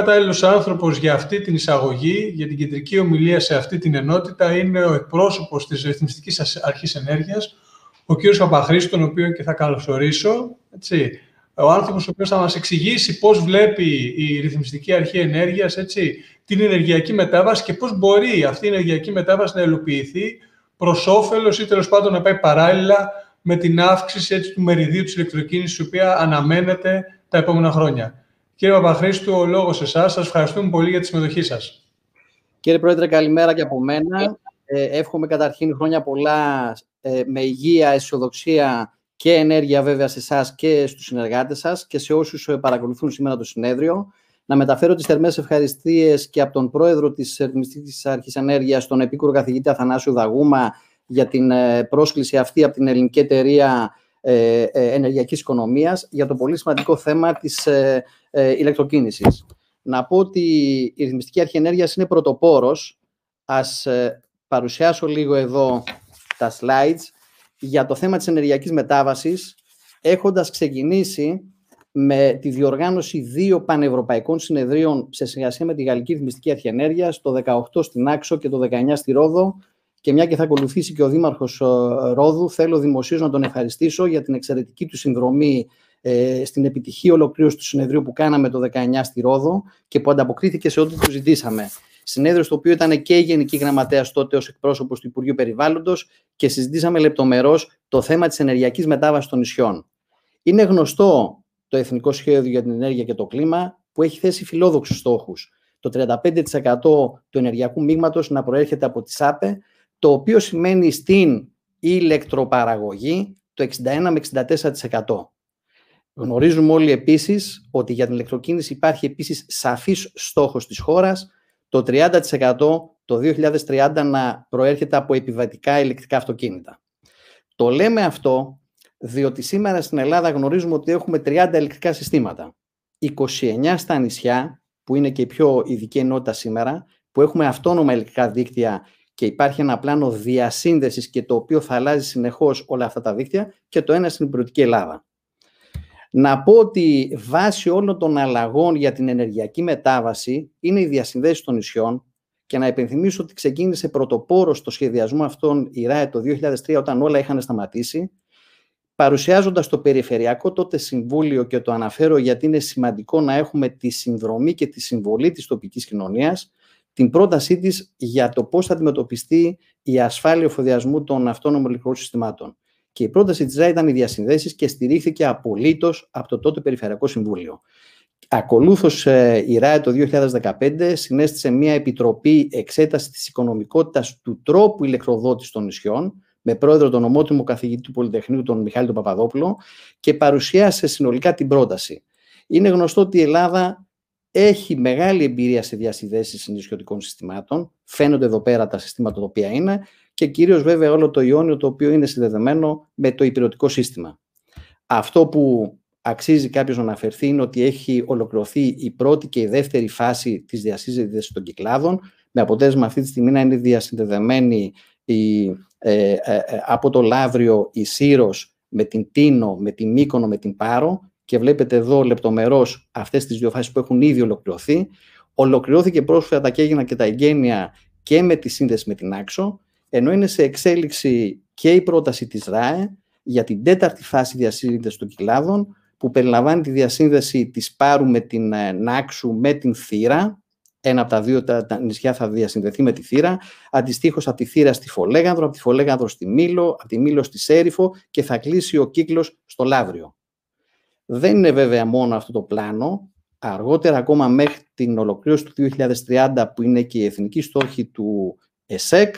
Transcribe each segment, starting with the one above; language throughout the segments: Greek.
κατάλληλος άνθρωπος για αυτή την εισαγωγή, για την κεντρική ομιλία σε αυτή την ενότητα, είναι ο εκπρόσωπος της Ρυθμιστικής Αρχής Ενέργειας, ο κ. Παπαχρήστος, τον οποίο και θα καλωσορίσω. Έτσι. Ο άνθρωπος ο οποίος θα μας εξηγήσει πώς βλέπει η Ρυθμιστική Αρχή Ενέργειας την ενεργειακή μετάβαση και πώς μπορεί αυτή η ενεργειακή μετάβαση να ελοποιηθεί προς όφελος ή τέλος πάντων να πάει παράλληλα με την αύξηση έτσι, του μεριδίου της ηλεκτροκίνησης, η οποία αναμένεται τα επόμενα χρόνια. Κύριε Παπαχρήστου, ο λόγος εσάς. Σας ευχαριστούμε πολύ για τη συμμετοχή σας. Κύριε Πρόεδρε, καλημέρα και από μένα. Ε, εύχομαι καταρχήν χρόνια πολλά ε, με υγεία, αισιοδοξία και ενέργεια βέβαια σε εσάς και στους συνεργάτες σας και σε όσους ε, παρακολουθούν σήμερα το συνέδριο. Να μεταφέρω τις θερμές ευχαριστίες και από τον πρόεδρο της Ερμηνευτικής Αρχής Ενέργειας, τον επίκουρο καθηγητή Αθανάσιο Δαγούμα, για την ε, πρόσκληση αυτή από την ελληνική εταιρεία ε, ε, ενεργειακής οικονομίας για το πολύ σημαντικό θέμα της ε, ε, ηλεκτροκίνησης. Να πω ότι η Ρυθμιστική Αρχή Ενέργειας είναι πρωτοπόρος. Ας ε, παρουσιάσω λίγο εδώ τα slides για το θέμα της ενεργειακής μετάβασης, έχοντας ξεκινήσει με τη διοργάνωση δύο πανευρωπαϊκών συνεδρίων σε συνεργασία με τη Γαλλική Ρυθμιστική Αρχή το 18 στην Άξο και το 19 στη Ρόδο, και μια και θα ακολουθήσει και ο Δήμαρχος ε, Ρόδου, θέλω δημοσίως να τον ευχαριστήσω για την εξαιρετική του συνδρομή ε, στην επιτυχή ολοκλήρωση του συνεδρίου που κάναμε το 19 στη Ρόδο και που ανταποκρίθηκε σε ό,τι του ζητήσαμε. Συνέδριο στο οποίο ήταν και η Γενική Γραμματέας τότε ως εκπρόσωπος του Υπουργείου Περιβάλλοντος και συζητήσαμε λεπτομερώς το θέμα της ενεργειακής μετάβασης των νησιών. Είναι γνωστό το Εθνικό Σχέδιο για την Ενέργεια και το Κλίμα που έχει θέσει φιλόδοξους στόχους. Το 35% του ενεργειακού μείγματος να προέρχεται από τι ΑΠΕ το οποίο σημαίνει στην ηλεκτροπαραγωγή το 61 με 64%. Γνωρίζουμε όλοι επίσης ότι για την ηλεκτροκίνηση υπάρχει επίσης σαφής στόχος της χώρας το 30% το 2030 να προέρχεται από επιβατικά ηλεκτρικά αυτοκίνητα. Το λέμε αυτό διότι σήμερα στην Ελλάδα γνωρίζουμε ότι έχουμε 30 ηλεκτρικά συστήματα. 29 στα νησιά, που είναι και η πιο ειδική ενότητα σήμερα, που έχουμε αυτόνομα ηλεκτρικά δίκτυα και υπάρχει ένα πλάνο διασύνδεσης και το οποίο θα αλλάζει συνεχώς όλα αυτά τα δίκτυα και το ένα στην Υπηρετική Ελλάδα. Να πω ότι βάσει όλων των αλλαγών για την ενεργειακή μετάβαση είναι οι διασυνδέσεις των νησιών και να υπενθυμίσω ότι ξεκίνησε πρωτοπόρος στο σχεδιασμό αυτών η ΡΑΕ το 2003 όταν όλα είχαν σταματήσει παρουσιάζοντας το Περιφερειακό τότε Συμβούλιο και το αναφέρω γιατί είναι σημαντικό να έχουμε τη συνδρομή και τη συμβολή της τοπικής κοινωνίας την πρότασή της για το πώς θα αντιμετωπιστεί η ασφάλεια εφοδιασμού των αυτόνομων ηλεκτρικών συστημάτων. Και η πρόταση της ΡΑΗ ήταν οι διασυνδέσεις και στηρίχθηκε απολύτως από το τότε Περιφερειακό Συμβούλιο. Ακολούθως ε, η ΡΑΕ το 2015 συνέστησε μια επιτροπή εξέτασης της οικονομικότητας του τρόπου ηλεκτροδότησης των νησιών με πρόεδρο τον ομότιμο καθηγητή του Πολυτεχνείου τον Μιχάλη τον Παπαδόπουλο και παρουσίασε συνολικά την πρόταση. Είναι γνωστό ότι η Ελλάδα έχει μεγάλη εμπειρία σε διασυνδέσεις συνδυσιωτικών συστημάτων. Φαίνονται εδώ πέρα τα συστήματα τα οποία είναι και κυρίως βέβαια όλο το ιόνιο το οποίο είναι συνδεδεμένο με το υπηρετικό σύστημα. Αυτό που αξίζει κάποιος να αναφερθεί είναι ότι έχει ολοκληρωθεί η πρώτη και η δεύτερη φάση της διασύνδεσης των κυκλάδων, με αποτέλεσμα αυτή τη στιγμή να είναι διασυνδεδεμένη η, ε, ε, ε, από το Λαύριο η Σύρος με την Τίνο, με την Μύκονο, με την Πάρο και βλέπετε εδώ λεπτομερώς αυτές τις δύο φάσεις που έχουν ήδη ολοκληρωθεί. Ολοκληρώθηκε πρόσφατα και έγιναν και τα εγγένεια και με τη σύνδεση με την Άξο, ενώ είναι σε εξέλιξη και η πρόταση της ΡΑΕ για την τέταρτη φάση διασύνδεσης των κοιλάδων, που περιλαμβάνει τη διασύνδεση της Πάρου με την ε, Νάξου με την Θύρα, ένα από τα δύο τα, νησιά θα διασυνδεθεί με τη Θύρα, αντιστοίχως από τη Θύρα στη Φολέγανδρο, από τη Φολέγανδρο στη Μήλο, από τη Μήλο στη Σέριφο και θα κλείσει ο κύκλος στο λάβριο. Δεν είναι βέβαια μόνο αυτό το πλάνο. Αργότερα ακόμα μέχρι την ολοκλήρωση του 2030 που είναι και η εθνική στόχη του ΕΣΕΚ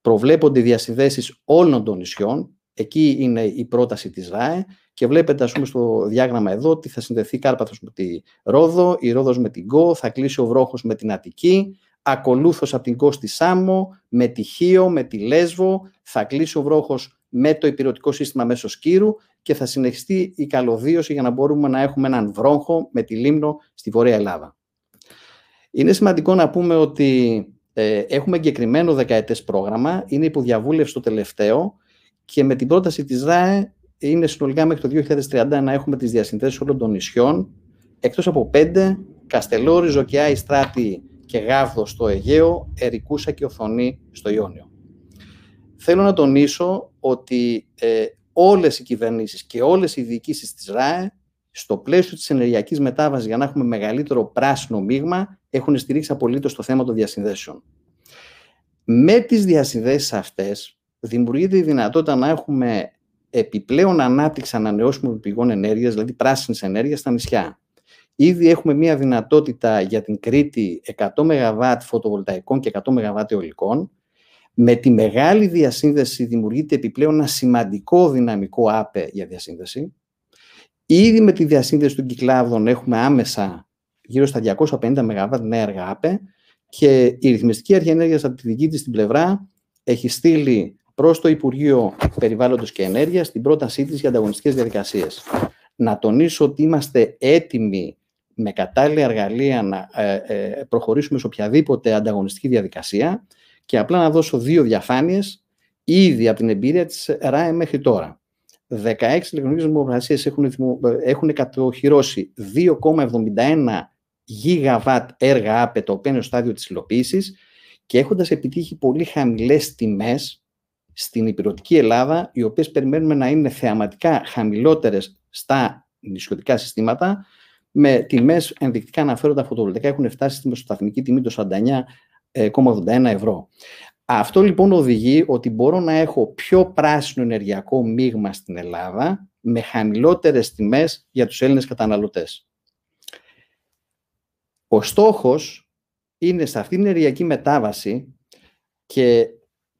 προβλέπονται διασυνδέσεις όλων των νησιών. Εκεί είναι η πρόταση της ΡΑΕ και βλέπετε ας πούμε στο διάγραμμα εδώ ότι θα συνδεθεί η Κάρπαθος με τη Ρόδο, η Ρόδος με την Κο, θα κλείσει ο Βρόχος με την Αττική, ακολούθως από την Κο στη Σάμο, με τη Χίο, με τη Λέσβο, θα κλείσει ο Βρόχος με το υπηρετικό σύστημα μέσω σκύρου και θα συνεχιστεί η καλωδίωση για να μπορούμε να έχουμε έναν βρόχο με τη λίμνο στη Βορεια Ελλάδα. Είναι σημαντικό να πούμε ότι ε, έχουμε εγκεκριμένο δεκαετές πρόγραμμα, είναι υποδιαβούλευση το τελευταίο και με την πρόταση της ΔΑΕ είναι συνολικά μέχρι το 2030 να έχουμε τις διασυνθέσεις όλων των νησιών, εκτός από πέντε, Καστελόρι, Ζωκιά, Ιστράτη και Γάβδο στο Αιγαίο, Ερικούσα και Οθονή στο Ιόνιο. Θέλω να τονίσω ότι ε, όλες οι κυβερνήσεις και όλες οι διοικήσεις της ΡΑΕ στο πλαίσιο της ενεργειακής μετάβασης για να έχουμε μεγαλύτερο πράσινο μείγμα έχουν στηρίξει απολύτως το θέμα των διασυνδέσεων. Με τις διασυνδέσεις αυτές δημιουργείται η δυνατότητα να έχουμε επιπλέον ανάπτυξη ανανεώσιμων πηγών ενέργειας, δηλαδή πράσινης ενέργειας στα νησιά. Ήδη έχουμε μια δυνατότητα για την Κρήτη 100 ΜΒ φωτοβολταϊκών και 100 ΜΒ αιωλικών. Με τη μεγάλη διασύνδεση δημιουργείται επιπλέον ένα σημαντικό δυναμικό άπε για διασύνδεση. Ήδη με τη διασύνδεση των κυκλάδων έχουμε άμεσα γύρω στα 250 ΜΒ νέα έργα άπε και η ρυθμιστική αρχή ενέργειας από τη δική της την πλευρά έχει στείλει προς το Υπουργείο Περιβάλλοντος και ενέργειας την πρότασή της για ανταγωνιστικές διαδικασίες. Να τονίσω ότι είμαστε έτοιμοι με κατάλληλα εργαλεία να ε, ε, προχωρήσουμε σε οποιαδήποτε ανταγωνιστική διαδικασία και απλά να δώσω δύο διαφάνειες ήδη από την εμπειρία της ΡΑΕ μέχρι τώρα. 16 ηλεκτρονικές δημοπρασίες έχουν, έχουν κατοχυρώσει 2,71 γιγαβάτ έργα άπε είναι στάδιο της υλοποίησης και έχοντας επιτύχει πολύ χαμηλές τιμές στην υπηρετική Ελλάδα, οι οποίες περιμένουμε να είναι θεαματικά χαμηλότερες στα νησιωτικά συστήματα, με τιμές ενδεικτικά αναφέροντα φωτοβολταϊκά έχουν φτάσει στην μεσοσταθμική τιμή το ευρώ. Αυτό λοιπόν οδηγεί ότι μπορώ να έχω πιο πράσινο ενεργειακό μείγμα στην Ελλάδα με χαμηλότερες τιμές για τους Έλληνες καταναλωτές. Ο στόχος είναι σε αυτήν την ενεργειακή μετάβαση και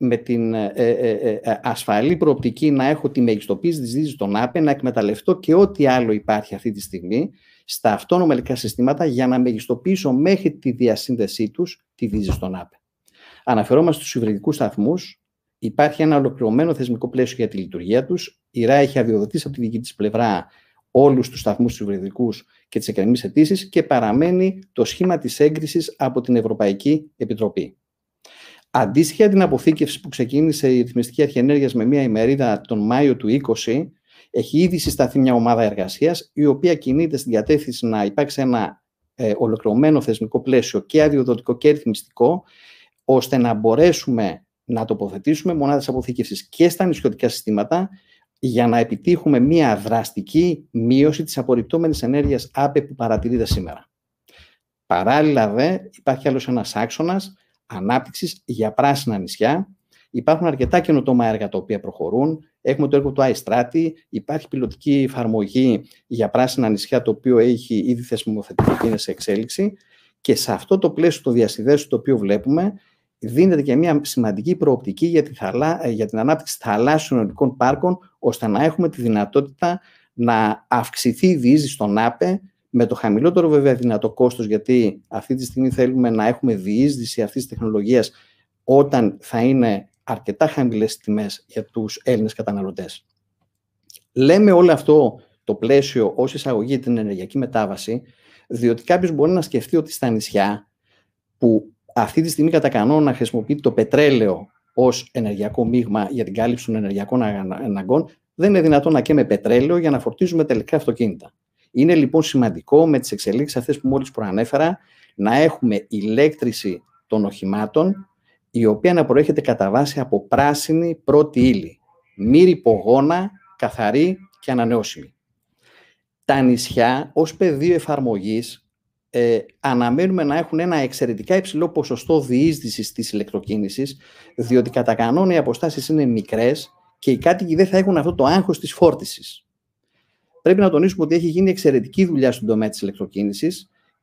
με την ε ε, ε, ε, ε, ασφαλή προοπτική να έχω τη μεγιστοποίηση της Δύση των ΑΠΕ, να εκμεταλλευτώ και ό,τι άλλο υπάρχει αυτή τη στιγμή στα αυτόνομα ελικά συστήματα για να μεγιστοποιήσω μέχρι τη διασύνδεσή τους τη Δύση των ΑΠΕ. Αναφερόμαστε στους υβριδικούς σταθμούς. Υπάρχει ένα ολοκληρωμένο θεσμικό πλαίσιο για τη λειτουργία τους. Η ΡΑ έχει αδειοδοτήσει από τη δική της πλευρά όλους τους σταθμούς τους υβριδικούς και τις εκκρεμείς αιτήσεις και παραμένει το σχήμα της έγκρισης από την Ευρωπαϊκή Επιτροπή. Αντίστοιχα την αποθήκευση που ξεκίνησε η Ρυθμιστική Αρχή Ενέργειας με μια ημερίδα τον Μάιο του 20, έχει ήδη συσταθεί μια ομάδα εργασίας, η οποία κινείται στην κατεύθυνση να υπάρξει ένα ε, ολοκληρωμένο θεσμικό πλαίσιο και αδειοδοτικό και ρυθμιστικό ώστε να μπορέσουμε να τοποθετήσουμε μονάδες αποθήκευσης και στα νησιωτικά συστήματα για να επιτύχουμε μια δραστική μείωση της απορριπτώμενης ενέργειας ΑΠΕ που παρατηρείται σήμερα. Παράλληλα δε υπάρχει άλλος ένας άξονας ανάπτυξης για πράσινα νησιά. Υπάρχουν αρκετά καινοτόμα έργα τα οποία προχωρούν. Έχουμε το έργο του Άιστράτη. υπάρχει πιλωτική εφαρμογή για πράσινα νησιά, το οποίο έχει ήδη θεσμοθετηθεί και είναι σε εξέλιξη. Και σε αυτό το πλαίσιο το διασυνδέσεων το οποίο βλέπουμε, δίνεται και μια σημαντική προοπτική για, για την ανάπτυξη θαλάσσιων ελληνικών πάρκων, ώστε να έχουμε τη δυνατότητα να αυξηθεί η διείσδυση στον ΑΠΕ με το χαμηλότερο βέβαια δυνατό κόστος, γιατί αυτή τη στιγμή θέλουμε να έχουμε διείσδυση αυτής της τεχνολογίας όταν θα είναι αρκετά χαμηλές τιμές για τους Έλληνες καταναλωτές. Λέμε όλο αυτό το πλαίσιο ως εισαγωγή την ενεργειακή μετάβαση, διότι κάποιος μπορεί να σκεφτεί ότι στα νησιά, που αυτή τη στιγμή κατά κανόνα χρησιμοποιείται το πετρέλαιο ως ενεργειακό μείγμα για την κάλυψη των ενεργειακών αναγκών, δεν είναι δυνατόν να καίμε πετρέλαιο για να φορτίζουμε τελικά αυτοκίνητα. Είναι λοιπόν σημαντικό με τις εξελίξεις αυτές που μόλις προανέφερα να έχουμε ηλέκτρηση των οχημάτων η οποία να προέρχεται κατά βάση από πράσινη πρώτη ύλη, μη καθαρή και ανανεώσιμη. Τα νησιά ως πεδίο εφαρμογής ε, αναμένουμε να έχουν ένα εξαιρετικά υψηλό ποσοστό διείσδυσης της ηλεκτροκίνησης, διότι κατά κανόνα οι αποστάσεις είναι μικρές και οι κάτοικοι δεν θα έχουν αυτό το άγχος της φόρτισης πρέπει να τονίσουμε ότι έχει γίνει εξαιρετική δουλειά στον τομέα της ηλεκτροκίνησης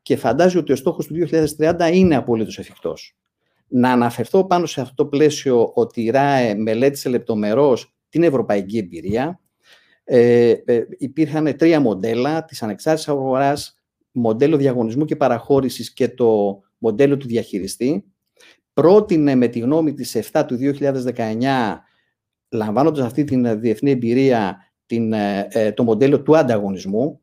και φαντάζει ότι ο στόχος του 2030 είναι απολύτως εφικτός. Να αναφερθώ πάνω σε αυτό το πλαίσιο ότι η ΡΑΕ μελέτησε λεπτομερώς την ευρωπαϊκή εμπειρία. Ε, ε υπήρχαν τρία μοντέλα της ανεξάρτητη αγοράς, μοντέλο διαγωνισμού και παραχώρησης και το μοντέλο του διαχειριστή. Πρότεινε με τη γνώμη της 7 του 2019, λαμβάνοντας αυτή την διεθνή εμπειρία, την, ε, ε, το μοντέλο του ανταγωνισμού.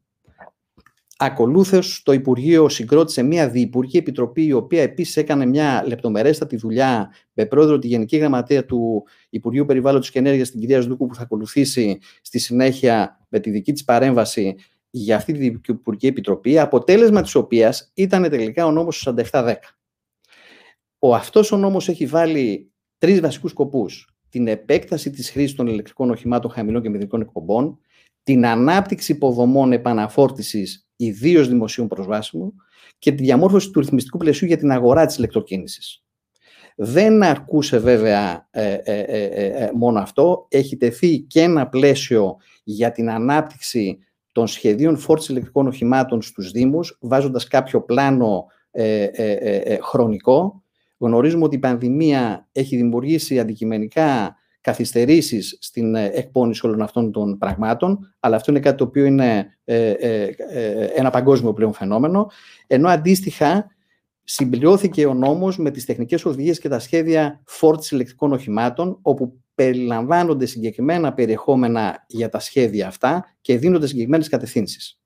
Ακολούθως το Υπουργείο συγκρότησε μια διυπουργική επιτροπή η οποία επίσης έκανε μια λεπτομερέστατη δουλειά με πρόεδρο τη Γενική Γραμματεία του Υπουργείου Περιβάλλοντος και Ενέργειας την κυρία Ζουδούκου που θα ακολουθήσει στη συνέχεια με τη δική της παρέμβαση για αυτή την Υπουργική Επιτροπή, αποτέλεσμα της οποίας ήταν τελικά ο νόμος 4710. Ο αυτός ο νόμος έχει βάλει τρεις βασικούς σκοπούς την επέκταση της χρήσης των ηλεκτρικών οχημάτων χαμηλών και μηδενικών εκπομπών, την ανάπτυξη υποδομών επαναφόρτησης ιδίως δημοσίων προσβάσιμων και τη διαμόρφωση του ρυθμιστικού πλαισίου για την αγορά της ηλεκτροκίνησης. Δεν αρκούσε βέβαια ε, ε, ε, μόνο αυτό. Έχει τεθεί και ένα πλαίσιο για την ανάπτυξη των σχεδίων φόρτισης ηλεκτρικών οχημάτων στους Δήμους, βάζοντας κάποιο πλάνο χρονικό, Γνωρίζουμε ότι η πανδημία έχει δημιουργήσει αντικειμενικά καθυστερήσεις στην ε, εκπόνηση όλων αυτών των πραγμάτων, αλλά αυτό είναι κάτι το οποίο είναι ε, ε, ένα παγκόσμιο πλέον φαινόμενο. Ενώ αντίστοιχα συμπληρώθηκε ο νόμος με τις τεχνικές οδηγίες και τα σχέδια φόρτισης ηλεκτρικών οχημάτων, όπου περιλαμβάνονται συγκεκριμένα περιεχόμενα για τα σχέδια αυτά και δίνονται συγκεκριμένες κατευθύνσεις.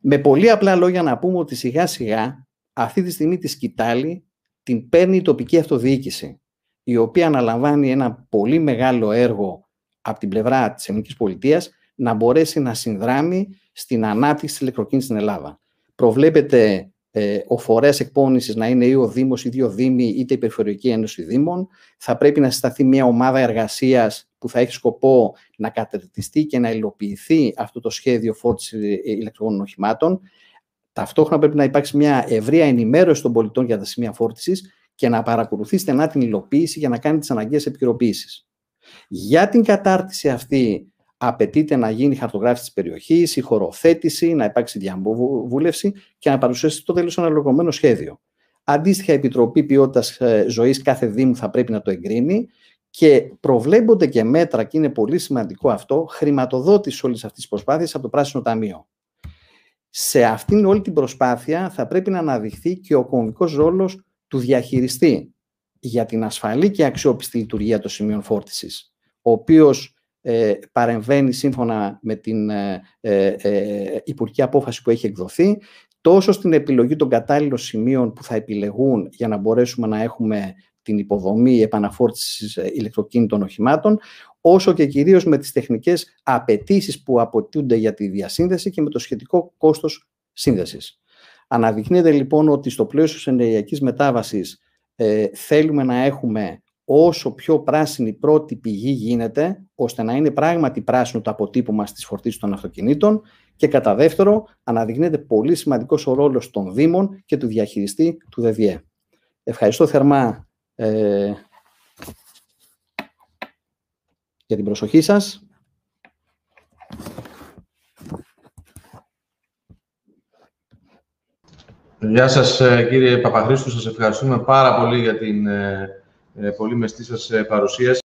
Με πολύ απλά λόγια να πούμε ότι σιγά σιγά αυτή τη στιγμή τη σκητάλη την παίρνει η τοπική αυτοδιοίκηση, η οποία αναλαμβάνει ένα πολύ μεγάλο έργο από την πλευρά της Ελληνικής πολιτείας να μπορέσει να συνδράμει στην ανάπτυξη της ηλεκτροκίνησης στην Ελλάδα. Προβλέπεται ε, ο φορέας εκπόνησης να είναι ή ο Δήμος, ή δύο Δήμοι, είτε η Περιφερειακή Ένωση Δήμων. Θα πρέπει να συσταθεί μια ομάδα εργασίας που θα έχει σκοπό να κατερτιστεί και να υλοποιηθεί αυτό το σχέδιο φόρτισης ε, ηλεκτρικών οχημάτων. Ταυτόχρονα πρέπει να υπάρξει μια ευρεία ενημέρωση των πολιτών για τα σημεία φόρτισης και να παρακολουθεί στενά την υλοποίηση για να κάνει τις αναγκαίες επικαιροποιήσει. Για την κατάρτιση αυτή απαιτείται να γίνει η χαρτογράφηση της περιοχής, η χωροθέτηση, να υπάρξει διαβούλευση και να παρουσιάσει το τέλος ένα ολοκληρωμένο σχέδιο. Αντίστοιχα, η Επιτροπή Ποιότητας ε, Ζωής κάθε Δήμου θα πρέπει να το εγκρίνει και προβλέπονται και μέτρα, και είναι πολύ σημαντικό αυτό, χρηματοδότηση όλης αυτής της προσπάθειας από το Πράσινο Ταμείο. Σε αυτήν όλη την προσπάθεια θα πρέπει να αναδειχθεί και ο κομβικός ρόλος του διαχειριστή για την ασφαλή και αξιόπιστη λειτουργία των σημείων φόρτισης, ο οποίος ε, παρεμβαίνει σύμφωνα με την ε, ε, ε, υπουργική απόφαση που έχει εκδοθεί τόσο στην επιλογή των κατάλληλων σημείων που θα επιλεγούν για να μπορέσουμε να έχουμε την υποδομή επαναφόρτισης ε, ηλεκτροκίνητων οχημάτων, όσο και κυρίως με τις τεχνικές απαιτήσεις που αποτούνται για τη διασύνδεση και με το σχετικό κόστος σύνδεσης. Αναδεικνύεται λοιπόν ότι στο πλαίσιο της ενεργειακής μετάβασης ε, θέλουμε να έχουμε όσο πιο πράσινη πρώτη πηγή γίνεται, ώστε να είναι πράγματι πράσινο το αποτύπωμα στις φορτίσεις των αυτοκινήτων και κατά δεύτερο, αναδεικνύεται πολύ σημαντικός ο ρόλος των Δήμων και του διαχειριστή του ΔΔΕ. Ευχαριστώ θερμά ε, για την προσοχή σας. Γεια σας ε, κύριε Παπαχρήστου, σας ευχαριστούμε πάρα πολύ για την ε, ε, πολύ μεστή σας παρουσίαση.